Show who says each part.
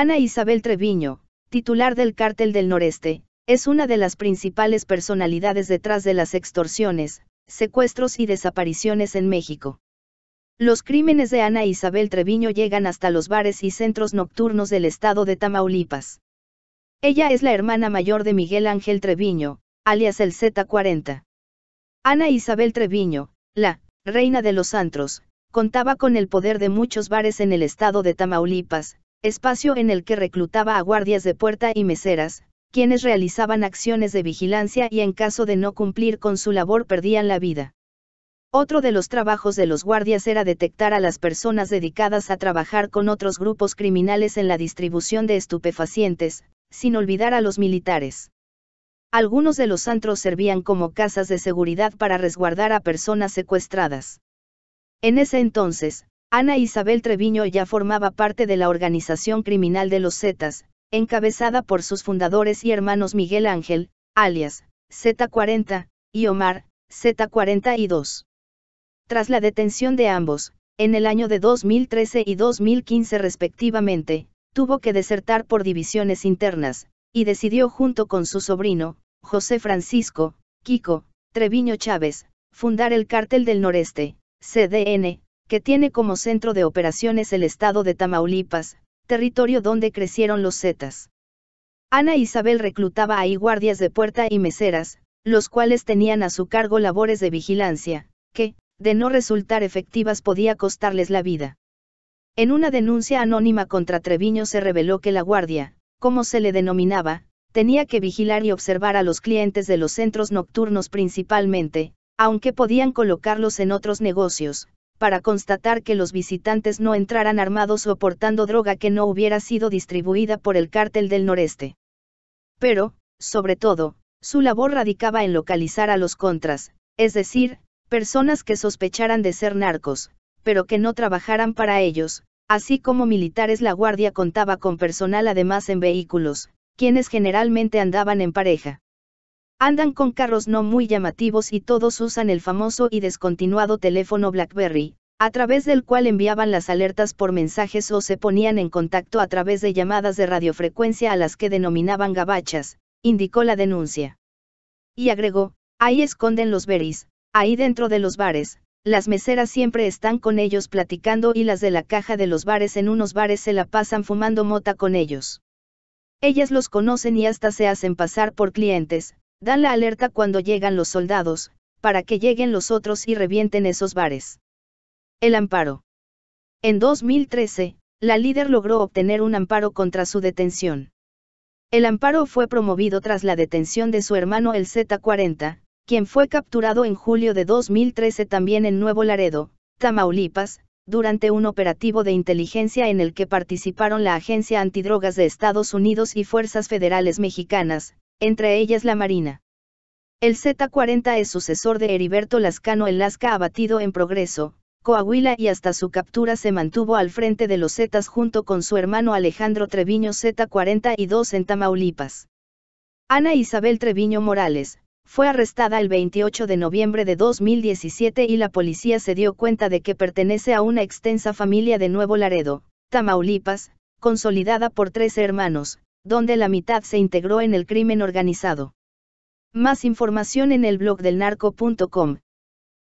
Speaker 1: Ana Isabel Treviño, titular del cártel del noreste, es una de las principales personalidades detrás de las extorsiones, secuestros y desapariciones en México. Los crímenes de Ana Isabel Treviño llegan hasta los bares y centros nocturnos del estado de Tamaulipas. Ella es la hermana mayor de Miguel Ángel Treviño, alias el Z40. Ana Isabel Treviño, la reina de los antros, contaba con el poder de muchos bares en el estado de Tamaulipas, espacio en el que reclutaba a guardias de puerta y meseras, quienes realizaban acciones de vigilancia y en caso de no cumplir con su labor perdían la vida. Otro de los trabajos de los guardias era detectar a las personas dedicadas a trabajar con otros grupos criminales en la distribución de estupefacientes, sin olvidar a los militares. Algunos de los antros servían como casas de seguridad para resguardar a personas secuestradas. En ese entonces, Ana Isabel Treviño ya formaba parte de la organización criminal de los Zetas, encabezada por sus fundadores y hermanos Miguel Ángel, alias, Z40, y Omar, Z42. Tras la detención de ambos, en el año de 2013 y 2015 respectivamente, tuvo que desertar por divisiones internas, y decidió junto con su sobrino, José Francisco, Kiko, Treviño Chávez, fundar el Cártel del Noreste, CDN, que tiene como centro de operaciones el estado de Tamaulipas, territorio donde crecieron los Zetas. Ana Isabel reclutaba ahí guardias de puerta y meseras, los cuales tenían a su cargo labores de vigilancia, que, de no resultar efectivas podía costarles la vida. En una denuncia anónima contra Treviño se reveló que la guardia, como se le denominaba, tenía que vigilar y observar a los clientes de los centros nocturnos principalmente, aunque podían colocarlos en otros negocios, para constatar que los visitantes no entraran armados o portando droga que no hubiera sido distribuida por el cártel del noreste. Pero, sobre todo, su labor radicaba en localizar a los contras, es decir, personas que sospecharan de ser narcos, pero que no trabajaran para ellos, así como militares la guardia contaba con personal además en vehículos, quienes generalmente andaban en pareja. Andan con carros no muy llamativos y todos usan el famoso y descontinuado teléfono BlackBerry, a través del cual enviaban las alertas por mensajes o se ponían en contacto a través de llamadas de radiofrecuencia a las que denominaban gabachas, indicó la denuncia. Y agregó, ahí esconden los beris, ahí dentro de los bares, las meseras siempre están con ellos platicando y las de la caja de los bares en unos bares se la pasan fumando mota con ellos. Ellas los conocen y hasta se hacen pasar por clientes, dan la alerta cuando llegan los soldados, para que lleguen los otros y revienten esos bares. El amparo. En 2013, la líder logró obtener un amparo contra su detención. El amparo fue promovido tras la detención de su hermano el Z40, quien fue capturado en julio de 2013 también en Nuevo Laredo, Tamaulipas, durante un operativo de inteligencia en el que participaron la Agencia Antidrogas de Estados Unidos y fuerzas federales mexicanas, entre ellas la Marina. El Z40 es sucesor de Heriberto Lascano el Lasca abatido en progreso, Coahuila y hasta su captura se mantuvo al frente de los Zetas junto con su hermano Alejandro Treviño Z42 en Tamaulipas. Ana Isabel Treviño Morales, fue arrestada el 28 de noviembre de 2017 y la policía se dio cuenta de que pertenece a una extensa familia de Nuevo Laredo, Tamaulipas, consolidada por tres hermanos, donde la mitad se integró en el crimen organizado. Más información en el blog del narco.com